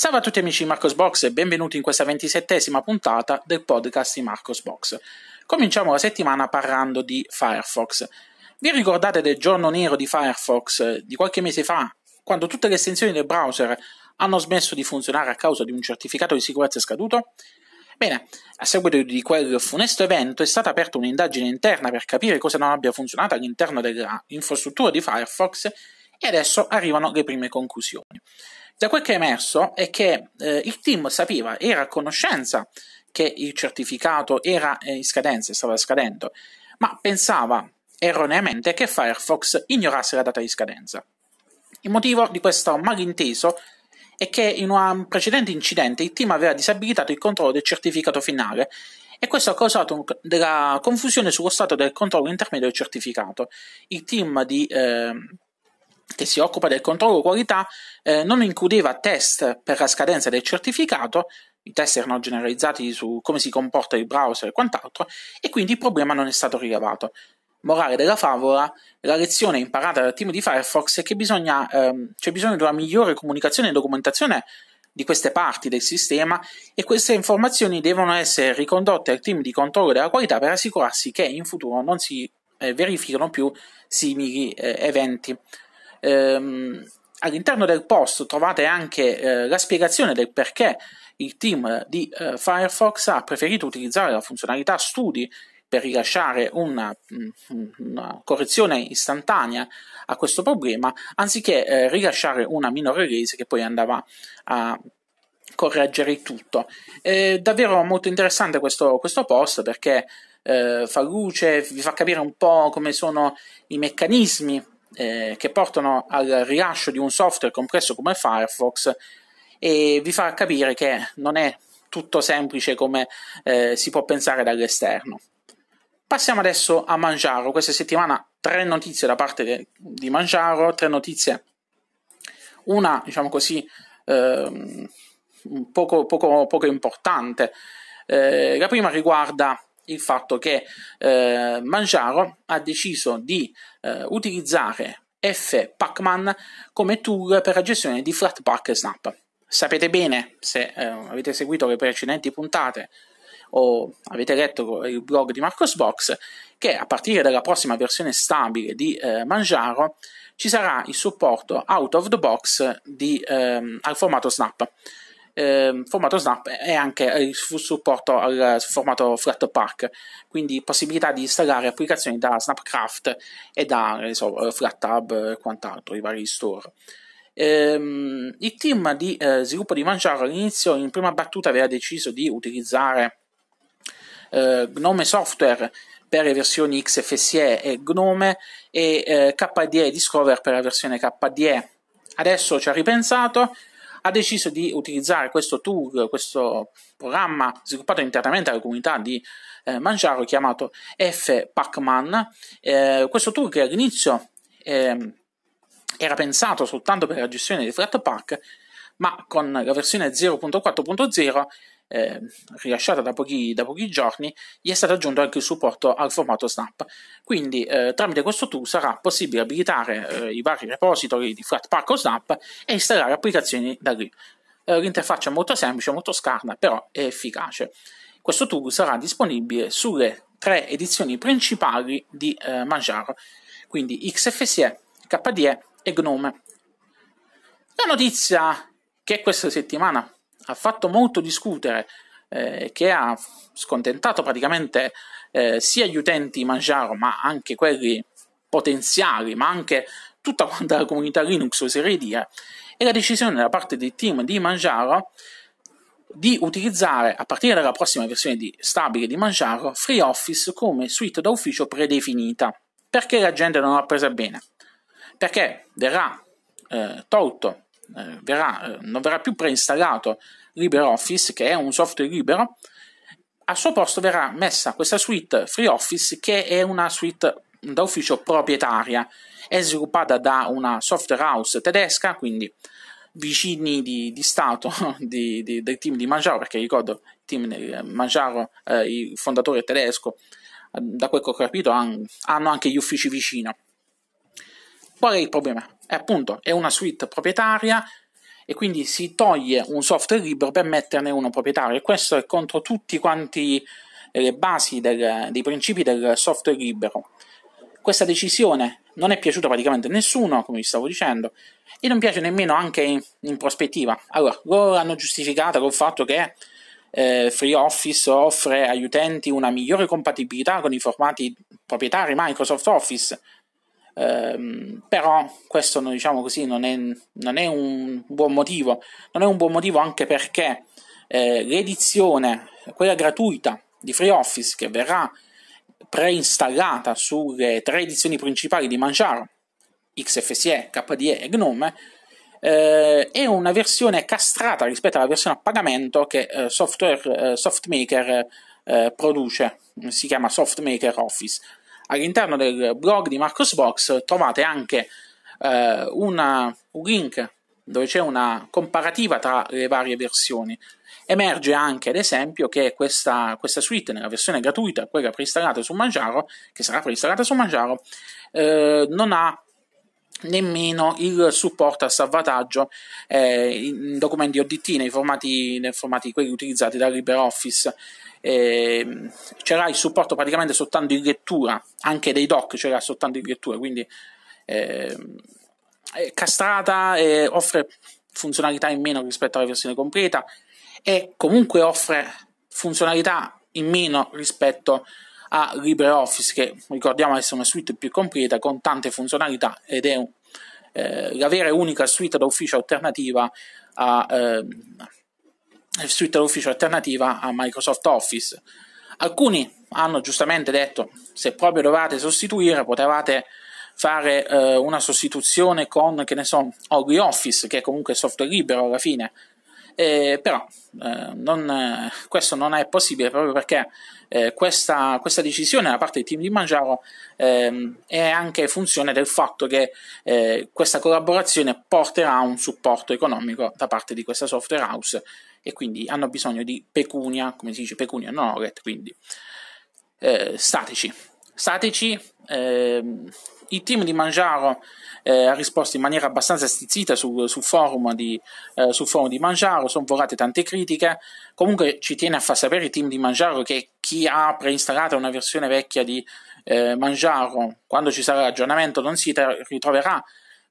Salve a tutti amici di Marcosbox e benvenuti in questa ventisettesima puntata del podcast di Marcosbox. Cominciamo la settimana parlando di Firefox. Vi ricordate del giorno nero di Firefox eh, di qualche mese fa, quando tutte le estensioni del browser hanno smesso di funzionare a causa di un certificato di sicurezza scaduto? Bene, a seguito di quel funesto evento è stata aperta un'indagine interna per capire cosa non abbia funzionato all'interno dell'infrastruttura di Firefox e adesso arrivano le prime conclusioni. Da quel che è emerso è che eh, il team sapeva, era a conoscenza che il certificato era eh, in scadenza, stava scadendo, ma pensava erroneamente che Firefox ignorasse la data di scadenza. Il motivo di questo malinteso è che in un precedente incidente il team aveva disabilitato il controllo del certificato finale e questo ha causato un, della confusione sullo stato del controllo intermedio del certificato. Il team di eh, che si occupa del controllo qualità eh, non includeva test per la scadenza del certificato, i test erano generalizzati su come si comporta il browser e quant'altro, e quindi il problema non è stato rilevato. Morale della favola, la lezione imparata dal team di Firefox è che bisogna, ehm, c'è bisogno di una migliore comunicazione e documentazione di queste parti del sistema e queste informazioni devono essere ricondotte al team di controllo della qualità per assicurarsi che in futuro non si eh, verificano più simili eh, eventi. Ehm, all'interno del post trovate anche eh, la spiegazione del perché il team di eh, Firefox ha preferito utilizzare la funzionalità studi per rilasciare una, mm, una correzione istantanea a questo problema, anziché eh, rilasciare una minore release che poi andava a correggere il tutto. È davvero molto interessante questo, questo post perché eh, fa luce, vi fa capire un po' come sono i meccanismi eh, che portano al rilascio di un software compresso come Firefox e vi farà capire che non è tutto semplice come eh, si può pensare dall'esterno. Passiamo adesso a Mangiaro. Questa settimana tre notizie da parte de- di Mangiaro, tre notizie, una diciamo così eh, poco, poco, poco importante. Eh, la prima riguarda il fatto che eh, Mangiaro ha deciso di eh, utilizzare F Pacman come tool per la gestione di Flatpak Snap. Sapete bene, se eh, avete seguito le precedenti puntate o avete letto il blog di Marcosbox, che a partire dalla prossima versione stabile di eh, Mangiaro ci sarà il supporto out of the box di, ehm, al formato Snap eh, formato Snap e anche il supporto al formato Flatpak, quindi possibilità di installare applicazioni da Snapcraft e da so, eh, FlatTab e quant'altro, i vari store. Ehm, il team di eh, sviluppo di Manjaro all'inizio in prima battuta aveva deciso di utilizzare eh, Gnome Software per le versioni XFSE e Gnome e eh, KDE Discover per la versione KDE. Adesso ci ha ripensato, ha deciso di utilizzare questo tool, questo programma sviluppato internamente dalla comunità di eh, Mangiaro chiamato F Pacman. Eh, questo tool che all'inizio eh, era pensato soltanto per la gestione dei flatpak, ma con la versione 0.4.0 eh, rilasciata da pochi, da pochi, giorni, gli è stato aggiunto anche il supporto al formato Snap. Quindi eh, tramite questo tool sarà possibile abilitare eh, i vari repository di Flatpak o Snap e installare applicazioni da lì. l'interfaccia è molto semplice, molto scarna, però è efficace. Questo tool sarà disponibile sulle tre edizioni principali di eh, Manjaro, quindi XFSE, KDE e Gnome. La notizia che questa settimana ha fatto molto discutere, eh, che ha scontentato praticamente eh, sia gli utenti di Manjaro, ma anche quelli potenziali, ma anche tutta quanta la comunità Linux, oserei dire, è la decisione da parte del team di Manjaro di utilizzare a partire dalla prossima versione di, stabile di Manjaro FreeOffice come suite d'ufficio predefinita perché la gente non l'ha presa bene perché verrà eh, tolto eh, verrà, eh, non verrà più preinstallato LibreOffice, che è un software libero, al suo posto verrà messa questa suite FreeOffice, che è una suite da ufficio proprietaria, è sviluppata da una software house tedesca, quindi vicini di, di Stato di, di, del team di Mangiaro, perché ricordo il team di Mangiaro, eh, il fondatore tedesco, da quel che ho capito, han, hanno anche gli uffici vicino. Qual è il problema? È eh, appunto, è una suite proprietaria e quindi si toglie un software libero per metterne uno proprietario e questo è contro tutti quanti eh, le basi del, dei principi del software libero. Questa decisione non è piaciuta praticamente a nessuno, come vi stavo dicendo, e non piace nemmeno anche in, in prospettiva. Allora, loro l'hanno giustificata col fatto che eh, FreeOffice offre agli utenti una migliore compatibilità con i formati proprietari Microsoft Office, Ehm, però questo diciamo così, non, è, non, è, un buon motivo, non è un buon motivo anche perché eh, l'edizione, quella gratuita di FreeOffice che verrà preinstallata sulle tre edizioni principali di Manjaro, XFSE, KDE e GNOME, eh, è una versione castrata rispetto alla versione a pagamento che eh, software, eh, SoftMaker eh, produce, si chiama SoftMaker Office all'interno del blog di Marcosbox trovate anche eh, una, un link dove c'è una comparativa tra le varie versioni. Emerge anche, ad esempio, che questa, questa suite, nella versione gratuita, quella preinstallata su Mangiaro, che sarà preinstallata su Mangiaro, eh, non ha nemmeno il supporto al salvataggio eh, in documenti ODT nei formati, nei formati quelli utilizzati da LibreOffice. Eh, c'era il supporto praticamente soltanto in lettura, anche dei doc c'era soltanto in lettura, quindi eh, castrata offre funzionalità in meno rispetto alla versione completa e comunque offre funzionalità in meno rispetto a a LibreOffice, che ricordiamo essere una suite più completa con tante funzionalità ed è eh, la vera e unica suite d'ufficio alternativa a, eh, suite d'ufficio alternativa a Microsoft Office. Alcuni hanno giustamente detto se proprio dovevate sostituire potevate fare eh, una sostituzione con, che ne so, OriOffice, che è comunque software libero alla fine, eh, però eh, non, questo non è possibile proprio perché eh, questa, questa, decisione da parte del team di Mangiaro ehm, è anche funzione del fatto che eh, questa collaborazione porterà a un supporto economico da parte di questa software house e quindi hanno bisogno di pecunia, come si dice pecunia non oret, quindi eh, stateci. Stateci eh, il team di Mangiaro eh, ha risposto in maniera abbastanza stizzita sul su forum, di, eh, su forum di Mangiaro, sono volate tante critiche. Comunque ci tiene a far sapere il team di Mangiaro che chi ha preinstallato una versione vecchia di eh, Mangiaro, quando ci sarà l'aggiornamento, non si ritroverà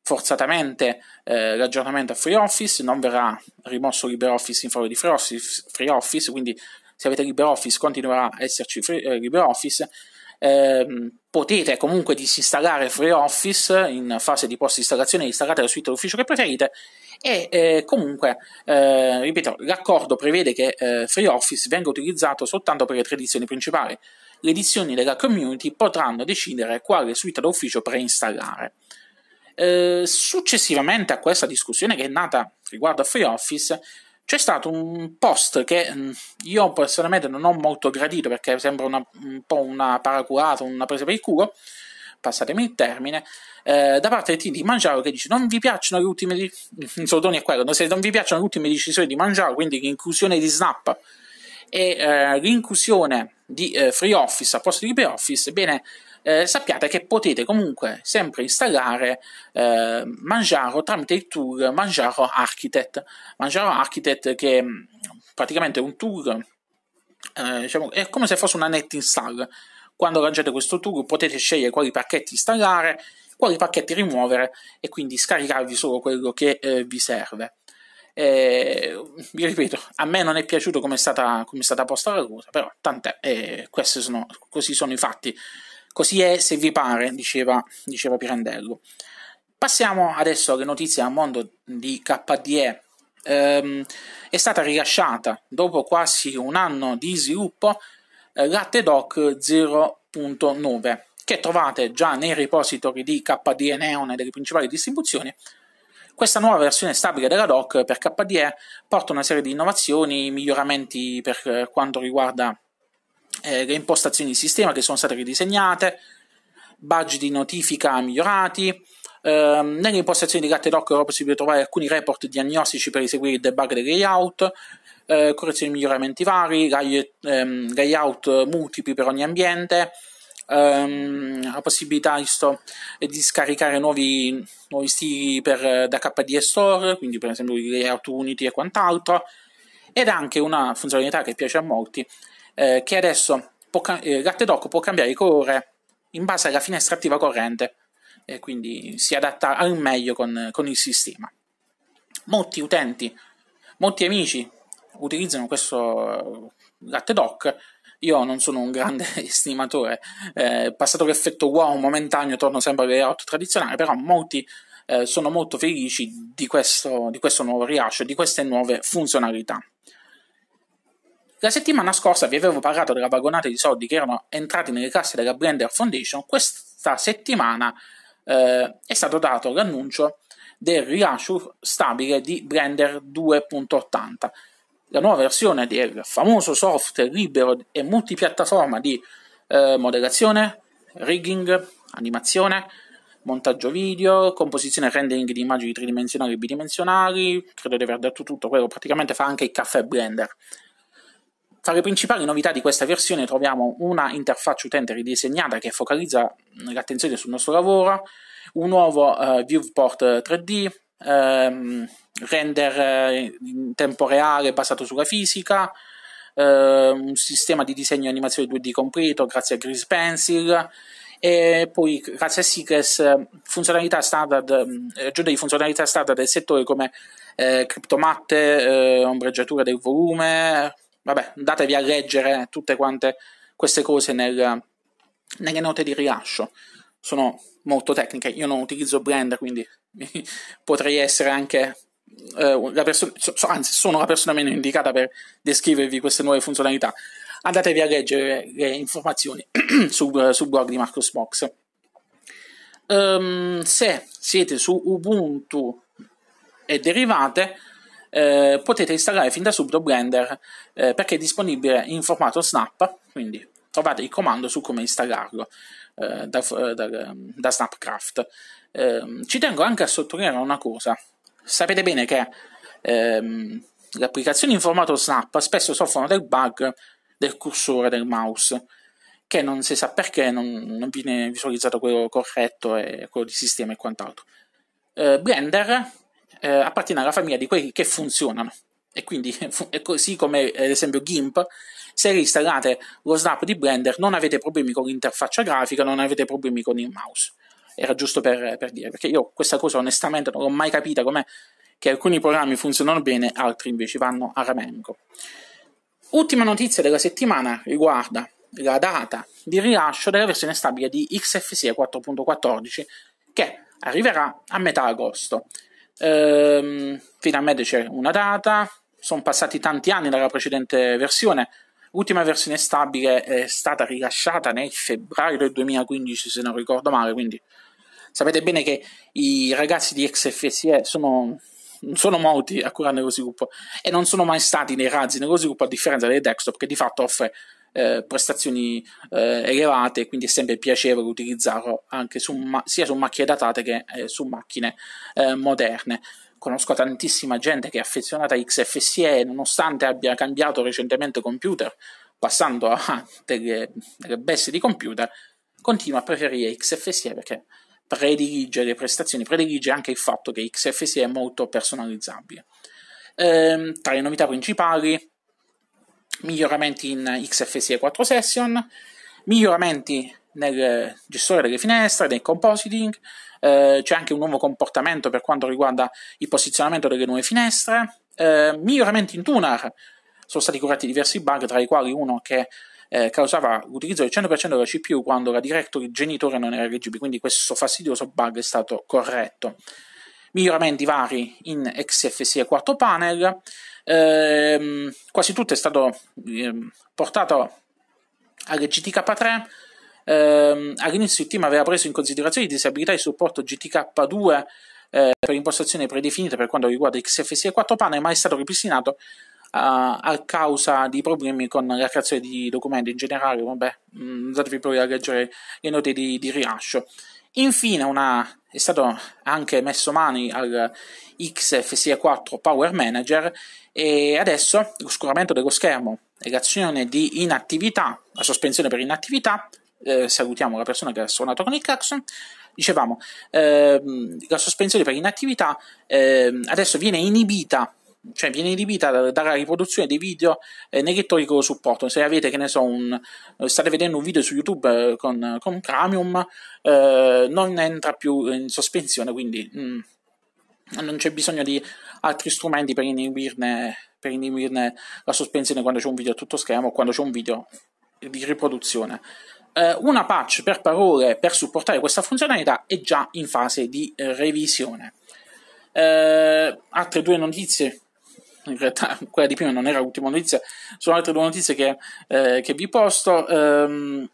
forzatamente eh, l'aggiornamento a FreeOffice, non verrà rimosso LibreOffice in favore di FreeOffice, free quindi se avete LibreOffice continuerà a esserci free, eh, LibreOffice eh, potete comunque disinstallare FreeOffice in fase di post installazione, installate la suite d'ufficio che preferite e eh, comunque, eh, ripeto, l'accordo prevede che eh, FreeOffice venga utilizzato soltanto per le tre edizioni principali. Le edizioni della community potranno decidere quale suite d'ufficio preinstallare. Eh, successivamente a questa discussione che è nata riguardo a FreeOffice, c'è stato un post che mm, io personalmente non ho molto gradito perché sembra una, un po' una paracurata, una presa per il culo, passatemi il termine, eh, da parte del team di Mangiaro che dice non vi piacciono le ultime, di- quello, se non vi piacciono le ultime decisioni di Mangiaro, quindi l'inclusione di Snap e eh, l'inclusione di eh, Free Office a posto di Pay Office, bene, eh, sappiate che potete comunque sempre installare eh, Manjaro tramite il tool Manjaro Architect. Manjaro Architect che è mm, praticamente un tool, eh, diciamo, è come se fosse una net install. Quando lanciate questo tool potete scegliere quali pacchetti installare, quali pacchetti rimuovere e quindi scaricarvi solo quello che eh, vi serve. Eh, vi ripeto, a me non è piaciuto come è stata, come è stata posta la cosa, però tant'è, eh, sono, così sono i fatti. Così è se vi pare, diceva, diceva Pirandello. Passiamo adesso alle notizie al mondo di KDE. Ehm, è stata rilasciata dopo quasi un anno di sviluppo eh, Latte Doc 0.9 che trovate già nei repository di KDE Neon e delle principali distribuzioni. Questa nuova versione stabile della doc per KDE porta una serie di innovazioni, miglioramenti per eh, quanto riguarda eh, le impostazioni di sistema che sono state ridisegnate, badge di notifica migliorati. Eh, nelle impostazioni di Latte Doc era possibile trovare alcuni report diagnostici per eseguire il debug del layout, eh, correzioni di miglioramenti vari, ehm, layout multipli per ogni ambiente, ehm, la possibilità sto, di scaricare nuovi, nuovi stili per, da KDE Store, quindi per esempio il layout Unity e quant'altro, ed anche una funzionalità che piace a molti, eh, che adesso può, eh, Dattedoc può cambiare colore in base alla finestra attiva corrente e quindi si adatta al meglio con, con il sistema. Molti utenti, molti amici utilizzano questo latte eh, Io non sono un grande estimatore, eh, passato l'effetto wow momentaneo, torno sempre alle 8 tradizionali, però molti eh, sono molto felici di questo, di questo nuovo rilascio, di queste nuove funzionalità. La settimana scorsa vi avevo parlato della vagonata di soldi che erano entrati nelle casse della Blender Foundation, questa settimana eh, è stato dato l'annuncio del rilascio stabile di Blender 2.80, la nuova versione del famoso software libero e multipiattaforma di eh, modellazione, rigging, animazione, montaggio video, composizione e rendering di immagini tridimensionali e bidimensionali, credo di aver detto tutto, quello praticamente fa anche il caffè Blender. Tra le principali novità di questa versione troviamo una interfaccia utente ridisegnata che focalizza l'attenzione sul nostro lavoro, un nuovo uh, viewport 3D, um, ehm, render eh, in tempo reale basato sulla fisica, uh, un sistema di disegno e animazione 2D completo grazie a Grease Pencil e poi grazie a Seekers funzionalità standard, mm, aggiunta di funzionalità standard del settore come eh, criptomatte, eh, ombreggiatura del volume, Vabbè, andatevi a leggere tutte quante queste cose nel, nelle note di rilascio. Sono molto tecniche. Io non utilizzo Blender, quindi potrei essere anche eh, la persona, so, anzi, sono la persona meno indicata per descrivervi queste nuove funzionalità. Andatevi a leggere le informazioni sul, sul blog di Marcosbox. Um, ehm, se siete su Ubuntu e derivate, eh, potete installare fin da subito Blender eh, perché è disponibile in formato Snap, quindi trovate il comando su come installarlo eh, da, eh, da, ehm, da, Snapcraft. Ehm, ci tengo anche a sottolineare una cosa, sapete bene che ehm, le applicazioni in formato Snap spesso soffrono del bug del cursore del mouse che non si sa perché non, non viene visualizzato quello corretto e quello di sistema e quant'altro. Eh, Blender eh, appartiene alla famiglia di quelli che funzionano. E quindi è così come ad esempio GIMP, se reinstallate lo snap di Blender non avete problemi con l'interfaccia grafica, non avete problemi con il mouse. Era giusto per, per dire, perché io questa cosa onestamente non l'ho mai capita com'è che alcuni programmi funzionano bene, altri invece vanno a ramengo. Ultima notizia della settimana riguarda la data di rilascio della versione stabile di XFCE 4.14 che arriverà a metà agosto. Ehm, finalmente c'è una data, sono passati tanti anni dalla precedente versione, l'ultima versione stabile è stata rilasciata nel febbraio del 2015 se non ricordo male, quindi sapete bene che i ragazzi di XFSE sono non sono molti a curare nello sviluppo e non sono mai stati nei razzi nello sviluppo a differenza del desktop che di fatto offre eh, prestazioni eh, elevate, quindi è sempre piacevole utilizzarlo anche su ma- sia su macchine datate che eh, su macchine eh, moderne. Conosco tantissima gente che è affezionata a XFSE nonostante abbia cambiato recentemente computer, passando a delle, delle bestie di computer, continua a preferire XFSE perché predilige le prestazioni, predilige anche il fatto che XFSE è molto personalizzabile. Ehm, tra le novità principali miglioramenti in XFSE 4 Session, miglioramenti nel gestore delle finestre, nel compositing, eh, c'è anche un nuovo comportamento per quanto riguarda il posizionamento delle nuove finestre, eh, miglioramenti in tunar, sono stati curati diversi bug, tra i quali uno che eh, causava l'utilizzo del 100% della CPU quando la directory genitore non era leggibile, quindi questo fastidioso bug è stato corretto. Miglioramenti vari in XFSE 4 panel, ehm, quasi tutto è stato ehm, portato al GTK3 ehm, all'inizio il team aveva preso in considerazione le disabilità e supporto GTK2 eh, per impostazioni predefinite per quanto riguarda XFSE 4 pane ma è stato ripristinato Uh, a causa di problemi con la creazione di documenti in generale, vabbè, mh, mm, andatevi poi a leggere le note di, di rilascio. Infine una, è stato anche messo mani al XFSE4 Power Manager e adesso l'oscuramento dello schermo e l'azione di inattività, la sospensione per inattività, eh, salutiamo la persona che ha suonato con il clacson, dicevamo, ehm, la sospensione per inattività ehm, adesso viene inibita cioè viene inibita dalla riproduzione dei video eh, nei lettori che lo supportano. Se avete, che ne so, un, eh, state vedendo un video su YouTube eh, con, con Cramium, eh, non entra più in sospensione, quindi mm, non c'è bisogno di altri strumenti per inibirne, per inibirne, la sospensione quando c'è un video a tutto schermo o quando c'è un video di riproduzione. Eh, una patch per parole per supportare questa funzionalità è già in fase di revisione. altre due notizie in realtà quella di prima non era l'ultima notizia, sono altre due notizie che, eh, che vi posto. Ehm,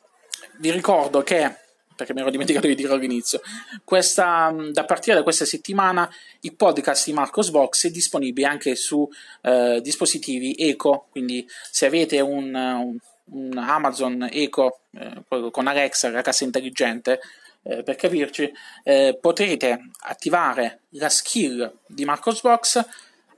vi ricordo che, perché mi ero dimenticato di dirlo all'inizio, questa, mm, da partire da questa settimana il podcast di Marcos Box è disponibile anche su eh, dispositivi Eco, quindi se avete un, un, un Amazon Eco eh, con Alexa, la cassa intelligente, eh, per capirci, eh, potrete attivare la skill di Marcos Box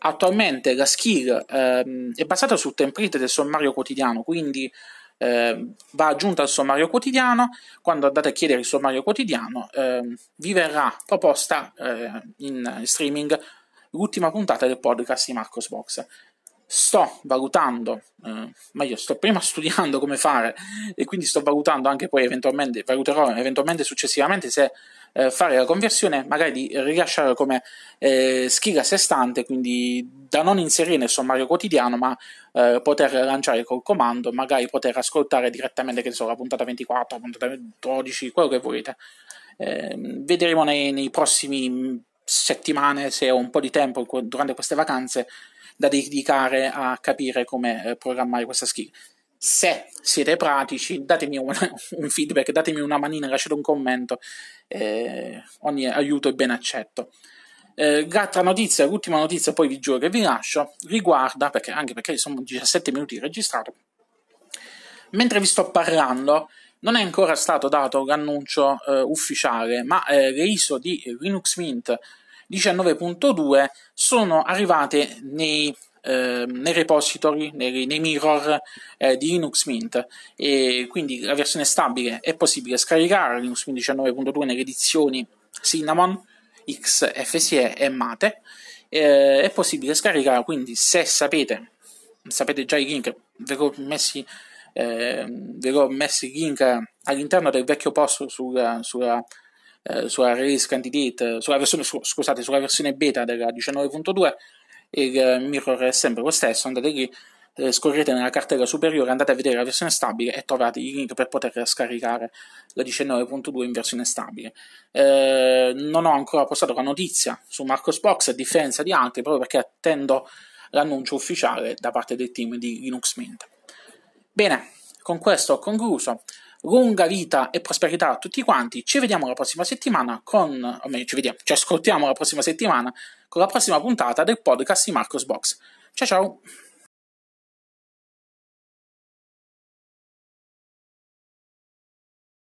Attualmente la skill ehm, è basata sul template del sommario quotidiano, quindi eh, va aggiunta al sommario quotidiano. Quando andate a chiedere il sommario quotidiano, ehm, vi verrà proposta eh, in streaming l'ultima puntata del podcast di Marcos Box sto valutando, eh, meglio, sto prima studiando come fare e quindi sto valutando anche poi eventualmente, valuterò eventualmente successivamente se eh, fare la conversione, magari di rilasciare come eh, scheda a sé stante, quindi da non inserire nel sommario quotidiano, ma eh, poter lanciare col comando, magari poter ascoltare direttamente, che ne so, la puntata 24, la puntata 12, quello che volete. Ehm, vedremo nei, nei prossimi mm, settimane se ho un po' di tempo durante queste vacanze da dedicare a capire come eh, programmare questa skill. Se siete pratici, datemi una, un feedback, datemi una manina, lasciate un commento, eh, ogni aiuto è ben accetto. Eh, l'altra notizia, l'ultima notizia, poi vi giuro che vi lascio, riguarda, perché, anche perché sono 17 minuti registrato, mentre vi sto parlando, non è ancora stato dato l'annuncio eh, ufficiale, ma eh, le ISO di Linux Mint 19.2 sono arrivate nei, eh, nei repository, nei, nei mirror eh, di Linux Mint e quindi la versione stabile è possibile scaricare Linux Mint 19.2 nelle edizioni Cinnamon, XFSE e Mate. Eh, è possibile scaricare quindi se sapete sapete già i link ve l'ho messi eh, ve l'ho messi link all'interno del vecchio post sulla, sulla eh, sulla release candidate, eh, sulla versione, scusate, sulla versione beta della 19.2, eh, il mirror è sempre lo stesso, andate lì, eh, scorrete nella cartella superiore, andate a vedere la versione stabile e trovate i link per poter scaricare la 19.2 in versione stabile. Eh, non ho ancora postato la notizia su Marcosbox, a differenza di altri, proprio perché attendo l'annuncio ufficiale da parte del team di Linux Mint. Bene, con questo ho concluso lunga vita e prosperità a tutti quanti. Ci vediamo la prossima settimana con, o meglio, ci vediamo, ci ascoltiamo la prossima settimana con la prossima puntata del podcast di Marcos Box. Ciao ciao!